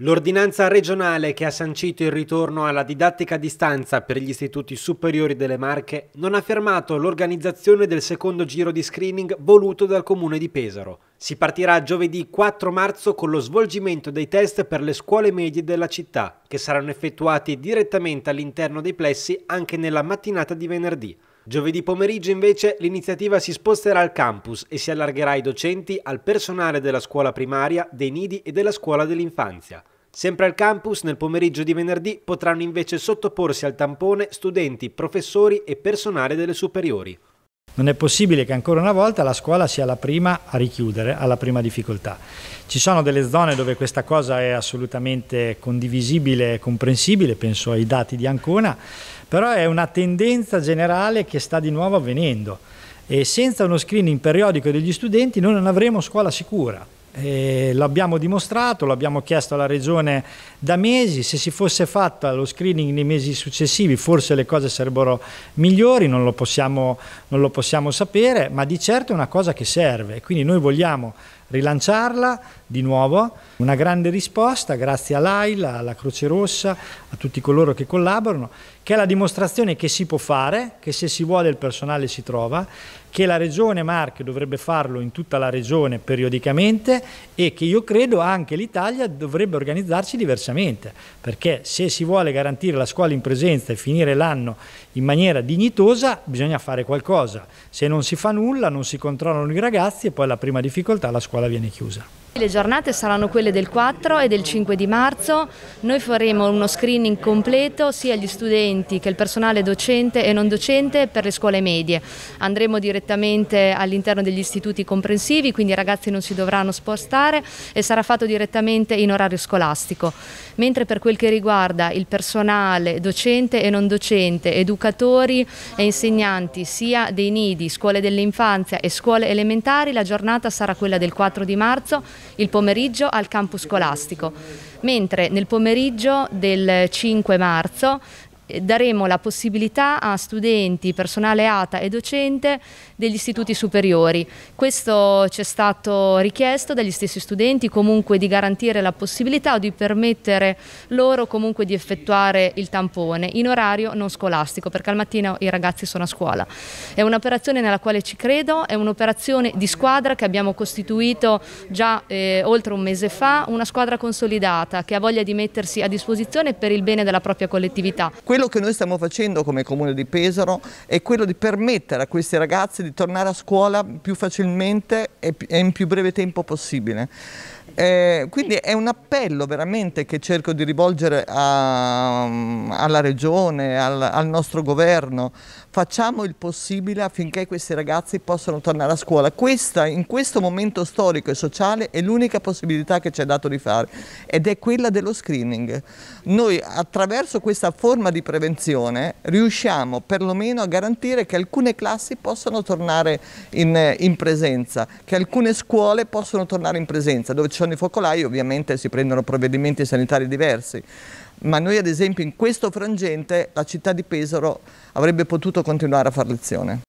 L'ordinanza regionale che ha sancito il ritorno alla didattica a distanza per gli istituti superiori delle Marche non ha fermato l'organizzazione del secondo giro di screening voluto dal Comune di Pesaro. Si partirà giovedì 4 marzo con lo svolgimento dei test per le scuole medie della città, che saranno effettuati direttamente all'interno dei plessi anche nella mattinata di venerdì. Giovedì pomeriggio invece l'iniziativa si sposterà al campus e si allargherà ai docenti, al personale della scuola primaria, dei nidi e della scuola dell'infanzia. Sempre al campus, nel pomeriggio di venerdì, potranno invece sottoporsi al tampone studenti, professori e personale delle superiori. Non è possibile che ancora una volta la scuola sia la prima a richiudere, alla prima difficoltà. Ci sono delle zone dove questa cosa è assolutamente condivisibile e comprensibile, penso ai dati di Ancona, però è una tendenza generale che sta di nuovo avvenendo e senza uno screening periodico degli studenti noi non avremo scuola sicura eh, l'abbiamo dimostrato, l'abbiamo chiesto alla Regione da mesi, se si fosse fatta lo screening nei mesi successivi forse le cose sarebbero migliori, non lo possiamo, non lo possiamo sapere, ma di certo è una cosa che serve, quindi noi vogliamo rilanciarla di nuovo. Una grande risposta grazie a Laila, alla Croce Rossa, a tutti coloro che collaborano, che è la dimostrazione che si può fare, che se si vuole il personale si trova, che la Regione Marche dovrebbe farlo in tutta la Regione periodicamente e che io credo anche l'Italia dovrebbe organizzarsi diversamente, perché se si vuole garantire la scuola in presenza e finire l'anno in maniera dignitosa bisogna fare qualcosa. Se non si fa nulla, non si controllano i ragazzi e poi la prima difficoltà è la scuola squadra viene chiusa. Le giornate saranno quelle del 4 e del 5 di marzo, noi faremo uno screening completo sia agli studenti che al personale docente e non docente per le scuole medie. Andremo direttamente all'interno degli istituti comprensivi, quindi i ragazzi non si dovranno spostare e sarà fatto direttamente in orario scolastico. Mentre per quel che riguarda il personale docente e non docente, educatori e insegnanti sia dei nidi, scuole dell'infanzia e scuole elementari, la giornata sarà quella del 4 di marzo il pomeriggio al campus scolastico, mentre nel pomeriggio del 5 marzo eh, daremo la possibilità a studenti, personale ATA e docente degli istituti superiori. Questo ci è stato richiesto dagli stessi studenti comunque di garantire la possibilità o di permettere loro comunque di effettuare il tampone in orario non scolastico perché al mattino i ragazzi sono a scuola. È un'operazione nella quale ci credo, è un'operazione di squadra che abbiamo costituito già eh, oltre un mese fa, una squadra consolidata che ha voglia di mettersi a disposizione per il bene della propria collettività. Quello che noi stiamo facendo come Comune di Pesaro è quello di permettere a questi ragazzi di tornare a scuola più facilmente e in più breve tempo possibile. Eh, quindi è un appello veramente che cerco di rivolgere a, alla Regione, al, al, nostro governo. Facciamo il possibile affinché questi ragazzi possano tornare a scuola. Questa, in questo momento storico e sociale, è l'unica possibilità che ci è dato di fare ed è quella dello screening. Noi attraverso questa forma di prevenzione riusciamo perlomeno a garantire che alcune classi possano tornare in, in presenza, che alcune scuole possano tornare in presenza, dove c'è sono i focolai ovviamente si prendono provvedimenti sanitari diversi, ma noi ad esempio in questo frangente la città di Pesaro avrebbe potuto continuare a far lezione.